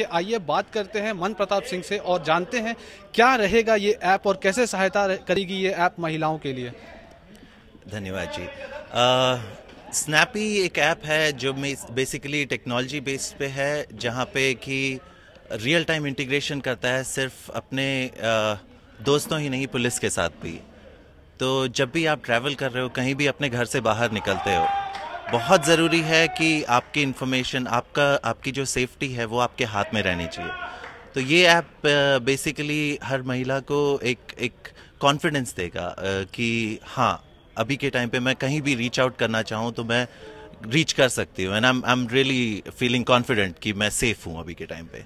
के आइए बात करते हैं मन प्रताप सिंह से और जानते हैं क्या रहेगा ये ऐप और कैसे सहायता करेगी ये ऐप महिलाओं के लिए धन्यवाद जी स्नैपी एक ऐप है जो बेसिकली टेक्नोलॉजी बेस पे है जहाँ पे कि रियल टाइम इंटीग्रेशन करता है सिर्फ अपने आ, दोस्तों ही नहीं पुलिस के साथ भी तो जब भी आप ट्रैवल कर रहे हो कहीं भी अपने घर से बाहर निकलते हो बहुत ज़रूरी है कि आपकी इन्फॉर्मेशन आपका आपकी जो सेफ्टी है वो आपके हाथ में रहनी चाहिए तो ये ऐप बेसिकली हर महिला को एक एक कॉन्फिडेंस देगा कि हाँ अभी के टाइम पे मैं कहीं भी रीच आउट करना चाहूँ तो मैं रीच कर सकती हूँ and I am really feeling confident कि मैं सेफ हूँ अभी के टाइम पे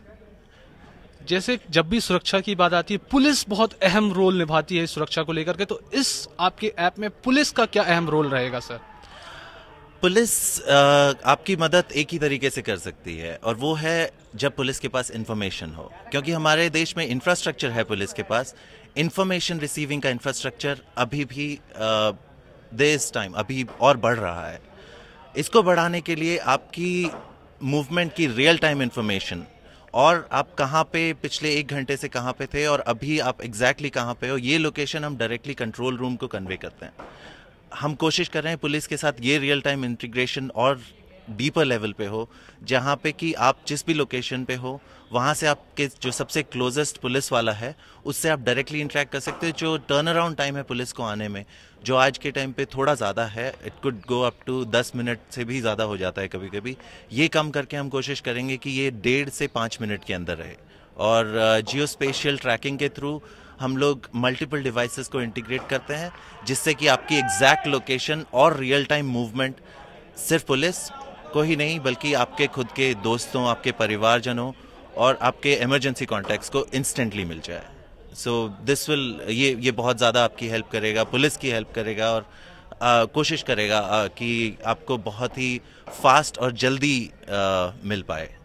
जैसे जब भी सुरक्षा की बात आती है पुलिस बहुत अहम रोल निभाती है सुरक्षा को लेकर के तो इस आपके ऐप में पुलिस का क्या अहम रोल रहेगा सर पुलिस आपकी मदद एक ही तरीके से कर सकती है और वो है जब पुलिस के पास इंफॉर्मेशन हो क्योंकि हमारे देश में इंफ्रास्ट्रक्चर है पुलिस के पास इंफॉर्मेशन रिसीविंग का इंफ्रास्ट्रक्चर अभी भी दिस टाइम अभी और बढ़ रहा है इसको बढ़ाने के लिए आपकी मूवमेंट की रियल टाइम इन्फॉर्मेशन और आप कहाँ पे पिछले एक घंटे से कहाँ पे थे और अभी आप एग्जैक्टली exactly कहाँ पे हो ये लोकेशन हम डायरेक्टली कंट्रोल रूम को कन्वे करते हैं हम कोशिश कर रहे हैं पुलिस के साथ ये रियल टाइम इंटीग्रेशन और डीपर लेवल पे हो जहाँ पे कि आप जिस भी लोकेशन पे हो वहाँ से आपके जो सबसे क्लोजेस्ट पुलिस वाला है उससे आप डायरेक्टली इंटरेक्ट कर सकते हो जो टर्न अराउंड टाइम है पुलिस को आने में जो आज के टाइम पे थोड़ा ज़्यादा है it could go up to दस मिनट से भी ज़्यादा हो जाता है कभी कभी ये कम करके हम कोशिश करेंगे कि ये डेढ़ से पाँच मिनट के अंदर रहे और जियो स्पेशल ट्रैकिंग के थ्रू हम लोग मल्टीपल डिवाइसेस को इंटीग्रेट करते हैं जिससे कि आपकी एग्जैक्ट लोकेशन और रियल टाइम मूवमेंट सिर्फ पुलिस को ही नहीं बल्कि आपके खुद के दोस्तों आपके परिवारजनों और आपके इमरजेंसी कॉन्टैक्ट्स को इंस्टेंटली मिल जाए सो दिस विल ये ये बहुत ज़्यादा आपकी हेल्प करेगा पुलिस की हेल्प करेगा और आ, कोशिश करेगा आ, कि आपको बहुत ही फास्ट और जल्दी आ, मिल पाए